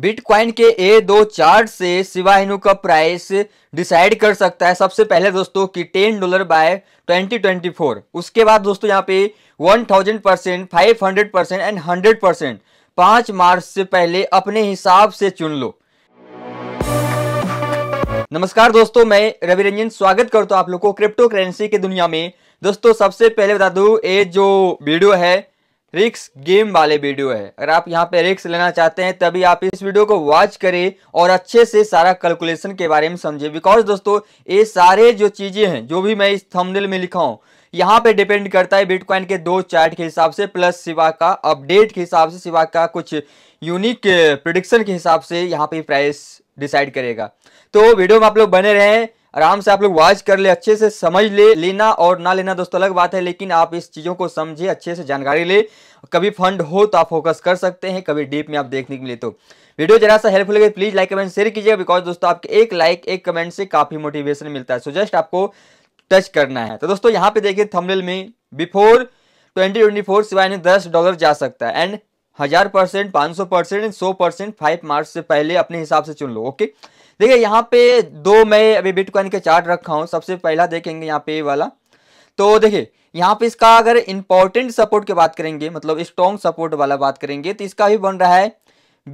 bitcoin के ए दो chart से सिवा का प्राइस डिसाइड कर सकता है सबसे पहले दोस्तों कि टेन डॉलर बाय 2024 उसके बाद दोस्तों यहाँ पे 1000 percent five hundred percent and hundred percent पांच मार्च से पहले अपने हिसाब से चुन लो नमस्कार दोस्तों मैं रवि रंजन स्वागत करता हूँ आप लोग को क्रिप्टो करेंसी की दुनिया में दोस्तों सबसे पहले बता दू ये जो वीडियो है रिक्स गेम वाले वीडियो है अगर आप यहाँ पे रिक्स लेना चाहते हैं तभी आप इस वीडियो को वॉच करें और अच्छे से सारा कैलकुलेशन के बारे में समझें बिकॉज दोस्तों ये सारे जो चीज़ें हैं जो भी मैं इस थंबनेल में लिखा हूँ यहाँ पे डिपेंड करता है बिटकॉइन के दो चार्ट के हिसाब से प्लस सिवा का अपडेट के हिसाब से सिवा का कुछ यूनिक प्रोडिक्शन के हिसाब से यहाँ पे प्राइस डिसाइड करेगा तो वीडियो में आप लोग बने रहें आराम से आप लोग वॉच कर ले अच्छे से समझ ले लेना और ना लेना दोस्तों अलग बात है लेकिन आप इस चीज़ों को समझे अच्छे से जानकारी ले कभी फंड हो तो आप फोकस कर सकते हैं कभी डीप में आप देखने के लिए तो वीडियो जरा सा हेल्पफुल लगे प्लीज़ लाइक कमेंट शेयर कीजिएगा बिकॉज दोस्तों आपके एक लाइक एक कमेंट से काफ़ी मोटिवेशन मिलता है सो जस्ट आपको टच करना है तो दोस्तों यहाँ पे देखिए थमलेल में बिफोर ट्वेंटी ट्वेंटी फोर सिवाय दस डॉलर जा सकता है एंड हजार परसेंट पाँच सौ परसेंट सौ परसेंट फाइव मार्च से पहले अपने हिसाब से चुन लो ओके देखिए यहाँ पे दो मैं अभी बिटकॉइन के चार्ट रखा हूँ सबसे पहला देखेंगे यहाँ पे वाला तो देखिए यहाँ पे इसका अगर इंपॉर्टेंट सपोर्ट की बात करेंगे मतलब स्ट्रॉन्ग सपोर्ट वाला बात करेंगे तो इसका भी बन रहा है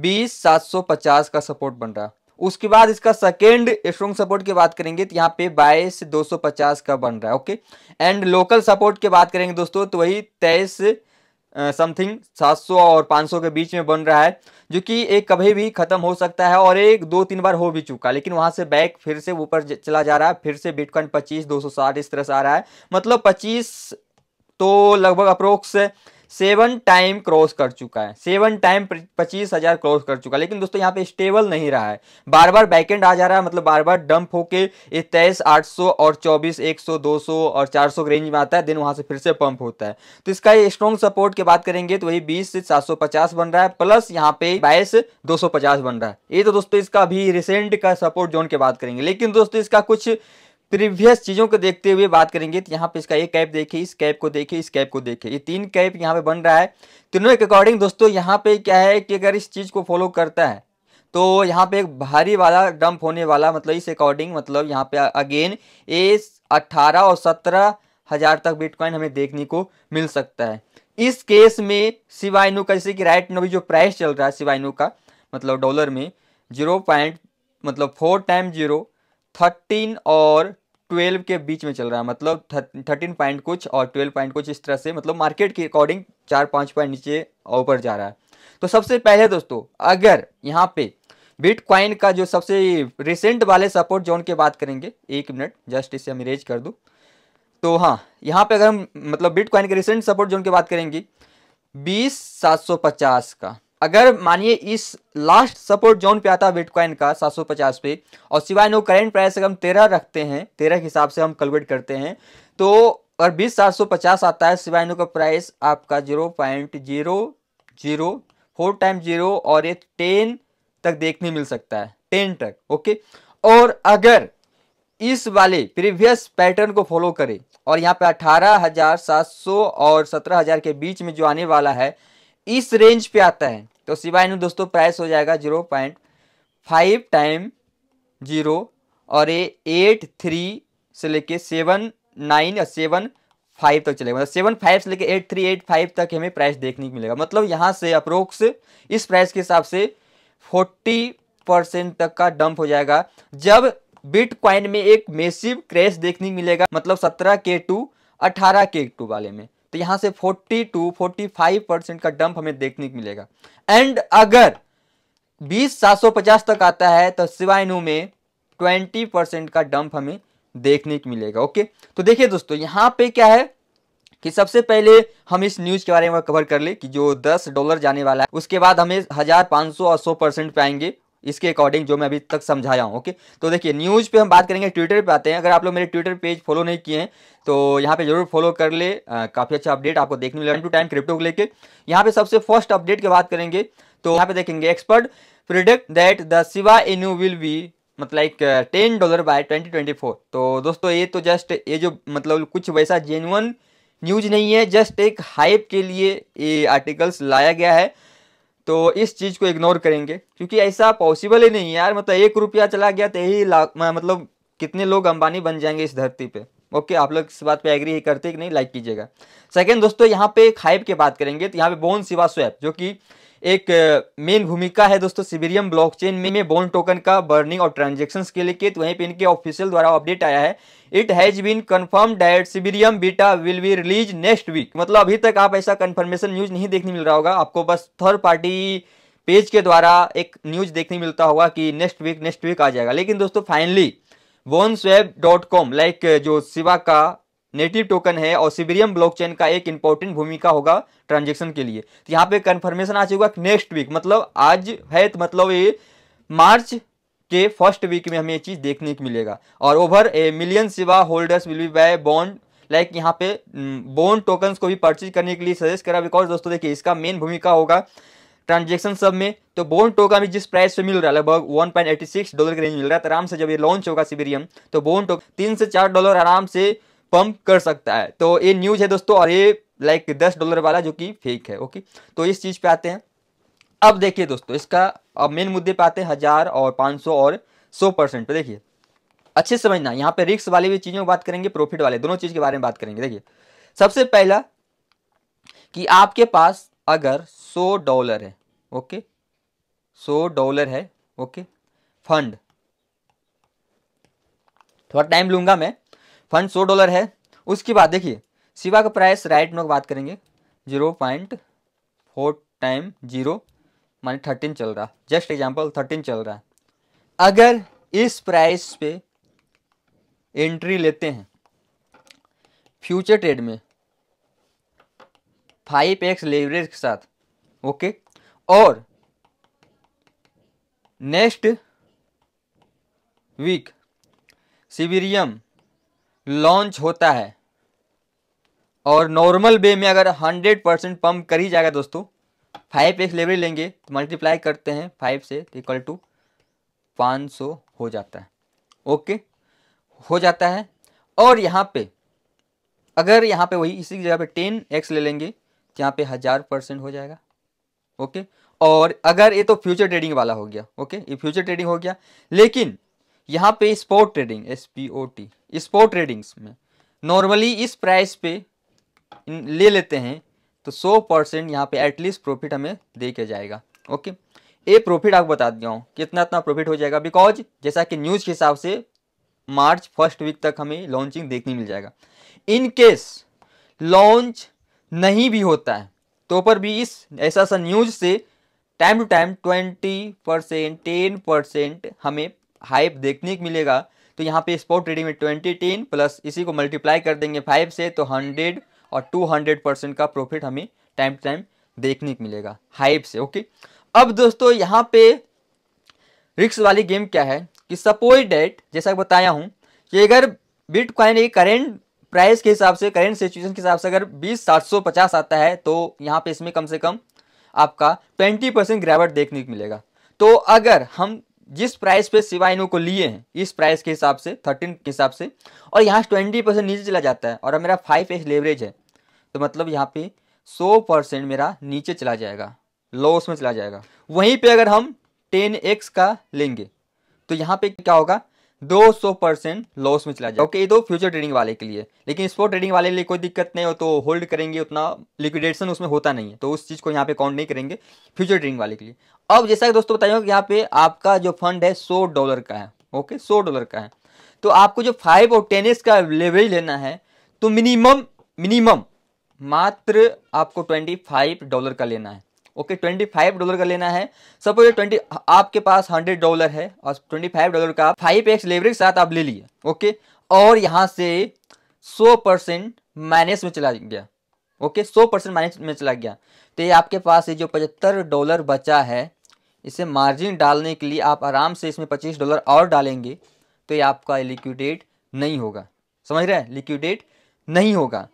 बीस सात सौ पचास का सपोर्ट बन रहा है उसके बाद इसका सेकेंड स्ट्रॉन्ग सपोर्ट की बात करेंगे तो यहाँ पे बाईस दो सौ पचास का बन रहा है ओके एंड लोकल सपोर्ट की बात करेंगे दोस्तों तो वही तेईस समथिंग 700 और 500 के बीच में बन रहा है जो कि एक कभी भी ख़त्म हो सकता है और एक दो तीन बार हो भी चुका लेकिन वहां से बैक फिर से ऊपर चला जा रहा है फिर से बिटकॉइन 25 260 इस तरह से आ रहा है मतलब 25 तो लगभग अप्रोक्स सेवन टाइम क्रॉस कर चुका है सेवन टाइम पच्चीस हज़ार क्रॉस कर चुका है लेकिन दोस्तों यहाँ पे स्टेबल नहीं रहा है बार बार बैकेंड आ जा रहा है मतलब बार बार डंप होके तेईस आठ सौ और चौबीस एक सौ दो सौ और चार सौ रेंज में आता है देन वहां से फिर से पंप होता है तो इसका स्ट्रॉन्ग सपोर्ट की बात करेंगे तो वही बीस से सात सौ पचास बन रहा है प्लस यहाँ पे बाईस दो सौ पचास बन रहा है ये तो दोस्तों इसका अभी रिसेंट का सपोर्ट जोन की बात करेंगे लेकिन दोस्तों इसका कुछ प्रीवियस चीज़ों को देखते हुए बात करेंगे तो यहाँ पे इसका एक कैप देखिए इस कैप को देखिए इस कैप को देखिए ये तीन कैप यहाँ पे बन रहा है तीनों के अकॉर्डिंग दोस्तों यहाँ पे क्या है कि अगर इस चीज़ को फॉलो करता है तो यहाँ पे एक भारी वाला डंप होने वाला मतलब इस अकॉर्डिंग मतलब यहाँ पे अगेन ये अट्ठारह और सत्रह हज़ार तक बिटकॉइन हमें देखने को मिल सकता है इस केस में सिवाइनो का जैसे कि राइट नो जो प्राइस चल रहा है सिवाइनो का मतलब डॉलर में जीरो पॉइंट मतलब फोर टाइम जीरो थर्टीन और ट्वेल्व के बीच में चल रहा है मतलब थर्टीन पॉइंट कुछ और ट्वेल्व पॉइंट कुछ इस तरह से मतलब मार्केट के अकॉर्डिंग चार पाँच पॉइंट नीचे ऊपर जा रहा है तो सबसे पहले दोस्तों अगर यहाँ पे बिटकॉइन का जो सबसे रिसेंट वाले सपोर्ट जोन के बात करेंगे एक मिनट जस्ट इसे हम इरेज कर दूँ तो हाँ यहाँ पे अगर हम मतलब बिटकॉइन के रिसेंट सपोर्ट जोन की बात करेंगे बीस सात सौ पचास का अगर मानिए इस लास्ट सपोर्ट जोन पे आता बिटकॉइन का 750 पे और सिवाय नो करेंट प्राइस अगर हम तेरह रखते हैं तेरह के हिसाब से हम कैलकुलेट करते हैं तो अगर बीस सात सौ पचास आता है सिवाय नो का प्राइस आपका zero point zero zero four time zero और ये टेन तक देखने मिल सकता है टेन तक ओके और अगर इस वाले प्रीवियस पैटर्न को फॉलो करें और यहाँ पे अठारह हज़ार सात सौ और सत्रह हज़ार के बीच में जो आने वाला है इस रेंज पे आता है तो सिवाय में दोस्तों प्राइस हो जाएगा zero point five time zero और ये एट थ्री से लेके सेवन नाइन या सेवन फाइव तक चलेगा मतलब सेवन फाइव से लेके एट थ्री एट फाइव तक हमें प्राइस देखने को मिलेगा मतलब यहाँ से अप्रोक्स इस प्राइस के हिसाब से फोर्टी परसेंट तक का डंप हो जाएगा जब बिटकॉइन में एक मेसिव क्रैश देखने को मिलेगा मतलब सत्रह के टू अठारह के टू वाले में तो यहां से फोर्टी टू 45 परसेंट का डंप हमें देखने को मिलेगा एंड अगर बीस सात सौ पचास तक आता है तो सिवाइनू में 20 परसेंट का डंप हमें देखने को मिलेगा ओके तो देखिए दोस्तों यहां पे क्या है कि सबसे पहले हम इस न्यूज़ के बारे में कवर कर ले कि जो 10 डॉलर जाने वाला है उसके बाद हमें हज़ार पांच सौ और सौ परसेंट पे आएंगे इसके अकॉर्डिंग जो मैं अभी तक समझाया हूँ ओके तो देखिए न्यूज़ पे हम बात करेंगे ट्विटर पे आते हैं अगर आप लोग मेरे ट्विटर पेज फॉलो नहीं किए हैं तो यहाँ पे जरूर फॉलो कर ले काफ़ी अच्छा अपडेट आपको देखने मिलेगा टू टाइम क्रिप्टो को लेकर यहाँ पे सबसे फर्स्ट अपडेट की बात करेंगे तो यहाँ पे देखेंगे एक्सपर्ट प्रिडिक्ट दैट द सिवा इनू विल बी मतलब एक ten dollar by twenty twenty four तो दोस्तों ये तो जस्ट ये जो मतलब कुछ वैसा जेन्यून न्यूज नहीं है जस्ट एक हाइप के लिए ये आर्टिकल्स लाया गया है तो इस चीज़ को इग्नोर करेंगे क्योंकि ऐसा पॉसिबल ही नहीं यार मतलब एक रुपया चला गया तो यही मतलब कितने लोग अंबानी बन जाएंगे इस धरती पे ओके आप लोग इस बात पे एग्री ही करते कि नहीं लाइक कीजिएगा सेकंड दोस्तों यहाँ पे खाइब के बात करेंगे तो यहाँ पे बोन सिवा स्वैप जो कि एक मेन भूमिका है दोस्तों सिबिरियम ब्लॉकचेन में बोन टोकन का बर्निंग और ट्रांजेक्शन के लिए तो वहीं पे इनके ऑफिशियल द्वारा अपडेट आया है it has been confirmed that Shibarium beta will be release next week मतलब अभी तक आप ऐसा कंफर्मेशन न्यूज नहीं देखने मिल रहा होगा आपको बस थर्ड पार्टी पेज के द्वारा एक न्यूज देखने मिलता होगा कि नेक्स्ट वीक नेक्स्ट वीक आ जाएगा लेकिन दोस्तों फाइनली बोन लाइक जो शिवा का नेटिव टोकन है और सिबेरियम ब्लॉकचेन का एक इंपॉर्टेंट भूमिका होगा ट्रांजेक्शन के लिए तो यहाँ पे कन्फर्मेशन आ चुका नेक्स्ट वीक मतलब आज है तो मतलब ये मार्च के फर्स्ट वीक में हमें ये चीज़ देखने को मिलेगा और over a million Shiba holders will be by bond like यहाँ पे बोन हम्म, टोकन्स को भी परचेज करने के लिए सजेस्ट करा बिकॉज दोस्तों देखिए इसका मेन भूमिका होगा ट्रांजेक्शन सब में तो बोन टोकन भी जिस प्राइस पे मिल रहा है लगभग one point eighty six dollar के रेंज मिल रहा है तो आराम से जब ये लॉन्च होगा सिबेरियम तो बोन टोकन तीन से चार डॉलर आराम से पंप कर सकता है तो ये न्यूज़ है दोस्तों और ये लाइक दस डॉलर वाला जो कि फेक है ओके तो इस चीज़ पे आते हैं अब देखिए दोस्तों इसका अब मेन मुद्दे पे आते हैं हज़ार और पाँच सौ और सौ परसेंट पे देखिए अच्छे समझना यहाँ पे रिक्स वाली भी चीज़ों की बात करेंगे प्रॉफिट वाले दोनों चीज़ के बारे में बात करेंगे देखिए सबसे पहला कि आपके पास अगर सौ डॉलर है ओके सौ डॉलर है ओके फंड थोड़ा टाइम लूंगा मैं फंड सौ डॉलर है उसके बाद देखिए सिवा का प्राइस राइट में बात करेंगे zero point four time zero मानी थर्टीन चल रहा जस्ट एग्जाम्पल थर्टीन चल रहा है अगर इस प्राइस पे एंट्री लेते हैं फ्यूचर ट्रेड में फाइव एक्स लेवरेज के साथ ओके और नेक्स्ट वीक सिविरियम लॉन्च होता है और नॉर्मल वे में अगर हंड्रेड परसेंट पम्प कर ही जाएगा दोस्तों फाइव एक्स लेवरेज लेंगे तो मल्टीप्लाई करते हैं फाइव से इक्वल तो टू पाँच सौ हो जाता है ओके हो जाता है और यहाँ पे अगर यहाँ पे वही इसी जगह पे टेन एक्स ले लेंगे तो यहाँ पे हज़ार परसेंट हो जाएगा ओके और अगर ये तो फ्यूचर ट्रेडिंग वाला हो गया ओके ये फ्यूचर ट्रेडिंग हो गया लेकिन यहाँ पे sport trading S P O T sport tradings में नॉर्मली इस प्राइस पे ले लेते हैं तो सौ परसेंट यहाँ पे एटलीस्ट प्रॉफिट हमें दे के जाएगा ओके ये प्रॉफिट आपको बता दिया हूँ कितना इतना प्रॉफिट हो जाएगा बिकॉज जैसा कि न्यूज़ के हिसाब से मार्च फर्स्ट वीक तक हमें लॉन्चिंग देखने मिल जाएगा इन केस लॉन्च नहीं भी होता है तो पर भी इस ऐसा सा न्यूज से time to time twenty percent ten percent हमें हाइप देखने को मिलेगा तो यहाँ पे स्पॉट ट्रेडिंग में ट्वेंटी टेन प्लस इसी को मल्टीप्लाई कर देंगे फाइव से तो हंड्रेड और टू हंड्रेड परसेंट का प्रॉफिट हमें टाइम टू टाइम देखने को मिलेगा हाइप से ओके अब दोस्तों यहाँ पे रिक्स वाली गेम क्या है कि सपोज डेट जैसा बताया हूँ कि अगर बिटकॉइन एक करेंट प्राइस के हिसाब से करेंट सिचुएशन के हिसाब से अगर बीस सात सौ पचास आता है तो यहाँ पे इसमें कम से कम आपका ट्वेंटी परसेंट गिरावट देखने को मिलेगा तो अगर हम जिस प्राइस पे सिवा इनो को लिए हैं इस प्राइस के हिसाब से थर्टीन के हिसाब से और यहाँ ट्वेंटी परसेंट नीचे चला जाता है और मेरा फाइव एज लेवरेज है तो मतलब यहाँ पे सौ परसेंट मेरा नीचे चला जाएगा लॉस में चला जाएगा वहीं पे अगर हम टेन एक्स का लेंगे तो यहाँ पे क्या होगा 200 परसेंट लॉस में चला जाए ओके ये तो फ्यूचर ट्रेडिंग वाले के लिए लेकिन स्पोर्ट ट्रेडिंग वाले लिए कोई दिक्कत नहीं हो तो होल्ड करेंगे उतना लिक्विडेशन उसमें होता नहीं है तो उस चीज़ को यहाँ पे काउंट नहीं करेंगे फ्यूचर ट्रेडिंग वाले के लिए अब जैसा कि दोस्तों बताइए यहाँ पे आपका जो फंड है सौ डॉलर का है ओके सौ डॉलर का है तो आपको जो फाइव और टेन का लेवल लेना है तो मिनिमम मिनिमम मात्र आपको ट्वेंटी फाइव डॉलर का लेना है ओके ट्वेंटी फाइव डॉलर का लेना है सपोज ट्वेंटी आपके पास हंड्रेड डॉलर है और ट्वेंटी फाइव डॉलर का फाइव एक्स लेवरेज साथ आप ले लिए ओके और यहाँ से सौ परसेंट माइनस में चला गया ओके सौ परसेंट माइनस में चला गया तो ये आपके पास ये जो पचहत्तर डॉलर बचा है इसे मार्जिन डालने के लिए आप आराम से इसमें पच्चीस डॉलर और डालेंगे तो ये आपका लिक्विडेट नहीं होगा समझ रहे हैं लिक्विडेट नहीं होगा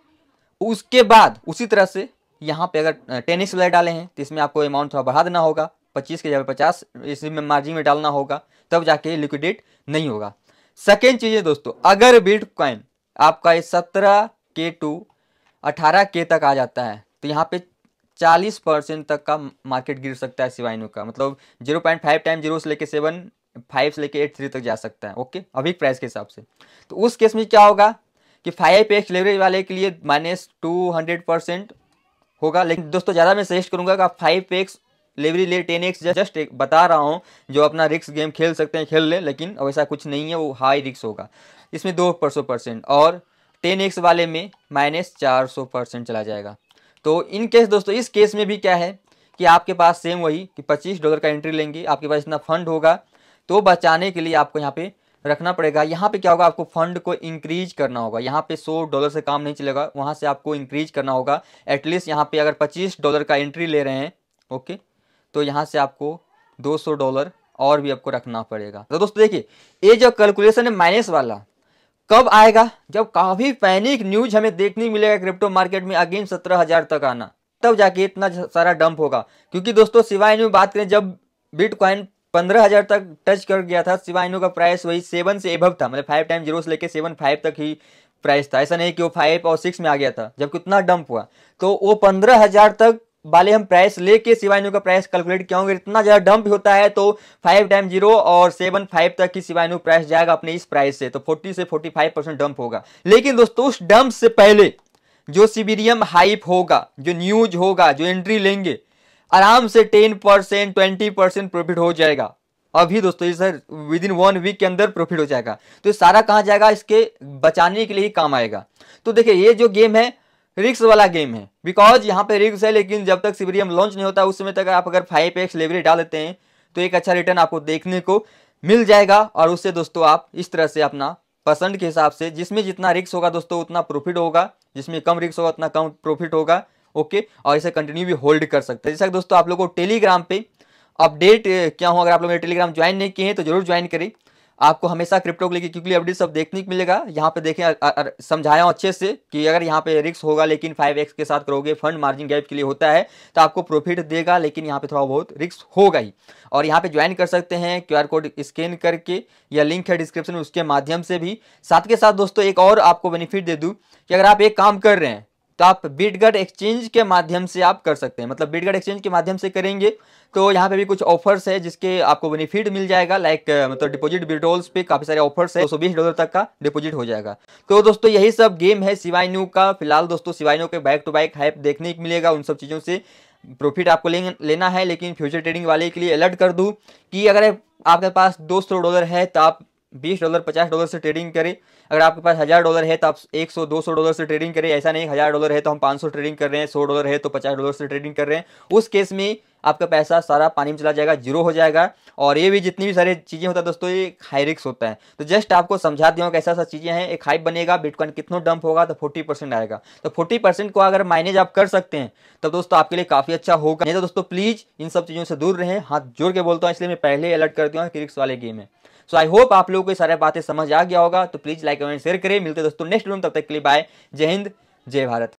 उसके बाद उसी तरह से यहाँ पे अगर टेनिस वाले डाले हैं तो इसमें आपको अमाउंट थोड़ा बढ़ा देना होगा पच्चीस के जगह पचास इसमें मार्जिन में डालना होगा तब जाके लिक्विडेट नहीं होगा सेकेंड चीज़ है दोस्तों अगर बिटकॉइन आपका ये सत्रह के टू अठारह के तक आ जाता है तो यहाँ पे चालीस परसेंट तक का मार्केट गिर सकता है सिवाइनों का मतलब zero point five time zero से लेके सेवन फाइव से लेके एट थ्री तक जा सकता है ओके अभी प्राइस के हिसाब से तो उस केस में क्या होगा कि फाइव एक्स लेवरेज वाले के लिए माइनस टू हंड्रेड परसेंट होगा लेकिन दोस्तों ज़्यादा मैं सजेस्ट करूँगा कि आप फाइव एक्स लेवरी ले टेन एक्स जस्ट एक बता रहा हूँ जो अपना रिक्स गेम खेल सकते हैं खेल ले, लेकिन वैसा कुछ नहीं है वो हाई रिक्स होगा इसमें दो परसों परसेंट और टेन एक्स वाले में माइनस चार सौ परसेंट चला जाएगा तो इन केस दोस्तों इस केस में भी क्या है कि आपके पास सेम वही कि पच्चीस डॉलर का एंट्री लेंगे आपके पास इतना फंड होगा तो बचाने के लिए आपको यहाँ पर रखना पड़ेगा यहाँ पे क्या होगा आपको फंड को इंक्रीज करना होगा यहाँ पे सौ डॉलर से काम नहीं चलेगा वहाँ से आपको इंक्रीज करना होगा एटलीस्ट यहाँ पे अगर पच्चीस डॉलर का एंट्री ले रहे हैं ओके तो यहाँ से आपको दो सौ डॉलर और भी आपको रखना पड़ेगा तो दोस्तों देखिए ये जो कैलकुलेशन है माइनस वाला कब आएगा जब काफ़ी पैनिक न्यूज हमें देखने मिलेगा क्रिप्टो मार्केट में अगेन सत्रह हज़ार तक आना तब जाके इतना सारा डंप होगा क्योंकि दोस्तों सिवाय में बात करें जब बिटकॉइन पंद्रह हज़ार तक टच कर गया था सिवाय इनों का प्राइस वही सेवन से एभव था मतलब फाइव टाइम जीरो से लेकर सेवन फाइव तक ही प्राइस था ऐसा नहीं कि वो फाइव और सिक्स में आ गया था जबकि उतना डंप हुआ तो वो पंद्रह हज़ार तक वाले हम प्राइस लेके सिवाइनो का प्राइस कैलकुलेट किया होंगे इतना ज़्यादा डंप होता है तो फाइव टाइम जीरो और सेवन फाइव तक की सिवाइनो प्राइस जाएगा अपने इस प्राइस से तो फोर्टी से फोर्टी फाइव परसेंट डंप होगा लेकिन दोस्तों उस डंप से पहले जो सिबीरियम हाइप होगा जो न्यूज होगा जो एंट्री लेंगे आराम से ten percent twenty percent profit हो जाएगा अभी दोस्तों ये sir within one week के अंदर प्रॉफिट हो जाएगा तो ये सारा कहाँ जाएगा इसके बचाने के लिए ही काम आएगा तो देखिए ये जो गेम है रिक्स वाला गेम है बिकॉज यहाँ पे रिक्स है लेकिन जब तक सिबरियम लॉन्च नहीं होता उस समय तक आप अगर फाइव एक्स लेवरी डाल देते हैं तो एक अच्छा रिटर्न आपको देखने को मिल जाएगा और उससे दोस्तों आप इस तरह से अपना पसंद के हिसाब से जिसमें जितना रिक्स होगा दोस्तों उतना प्रॉफिट होगा जिसमें कम रिक्स होगा उतना कम प्रॉफिट होगा ओके और इसे कंटिन्यू भी होल्ड कर सकते हैं जैसा कि दोस्तों आप लोग को टेलीग्राम पे अपडेट क्या हो अगर आप लोग मेरे टेलीग्राम ज्वाइन नहीं किए हैं तो जरूर ज्वाइन करें आपको हमेशा क्रिप्टो को लेकर क्योंकि अपडेट सब देखने को मिलेगा यहाँ पे देखें समझाया हूँ अच्छे से कि अगर यहाँ पे रिक्स होगा लेकिन फाइव एक्स के साथ करोगे फंड मार्जिन गैप के लिए होता है तो आपको प्रॉफिट देगा लेकिन यहाँ पे थोड़ा बहुत रिक्स होगा ही और यहाँ पे ज्वाइन कर सकते हैं क्यू कोड स्कैन करके या लिंक है डिस्क्रिप्शन उसके माध्यम से भी साथ के साथ दोस्तों एक और आपको बेनिफिट दे दूँ कि अगर आप एक काम कर रहे हैं तो आप बीटगढ़ एक्सचेंज के माध्यम से आप कर सकते हैं मतलब बीटगढ़ एक्सचेंज के माध्यम से करेंगे तो यहाँ पे भी कुछ ऑफर्स है जिसके आपको बेनिफिट मिल जाएगा लाइक मतलब डिपॉजिट विड्रॉल्स पे काफ़ी सारे ऑफर्स है दो तो डॉलर तक का डिपॉजिट हो जाएगा तो दोस्तों यही सब गेम है सिवाइनू का फिलहाल दोस्तों सिवाइनू के बैक टू बैक हाइप देखने को मिलेगा उन सब चीज़ों से प्रॉफिट आपको ले, लेना है लेकिन फ्यूचर ट्रेडिंग वाले के लिए अलर्ट कर दूँ कि अगर आपके पास दो डॉलर है तो आप बीस डॉलर पचास डॉलर से ट्रेडिंग करें अगर आपके पास हज़ार डॉलर है तो आप एक सौ दो सौ डॉलर से ट्रेडिंग करें ऐसा नहीं हज़ार डॉलर है तो हम पाँच सौ ट्रेडिंग कर रहे हैं सौ डॉलर है तो पचास डॉलर से ट्रेडिंग कर रहे हैं उस केस में आपका पैसा सारा पानी में चला जाएगा जीरो हो जाएगा और ये भी जितनी भी सारी चीज़ें होता है दोस्तों ये हाई रिक्स होता है तो जस्ट आपको समझा दिया ऐसा सा चीज़ें हैं एक हाइप बनेगा बिटकॉइन कितना डंप होगा तो फोर्टी परसेंट आएगा तो फोर्टी परसेंट को अगर माइनेज आप कर सकते हैं तो दोस्तों आपके लिए काफ़ी अच्छा होगा नहीं तो दोस्तों प्लीज़ इन सब चीज़ों से दूर रहें हाथ जोड़ के बोलता हूँ इसलिए मैं पहले अलर्ट कर दिया कि रिक्स वाले गेम है सो आई होप आप लोगों को सारी बातें समझ आ गया होगा तो प्लीज़ लाइक कमेंट शेयर करें मिलते दोस्तों नेक्स्ट रूम तब तक के लिए बाय जय हिंद जय भारत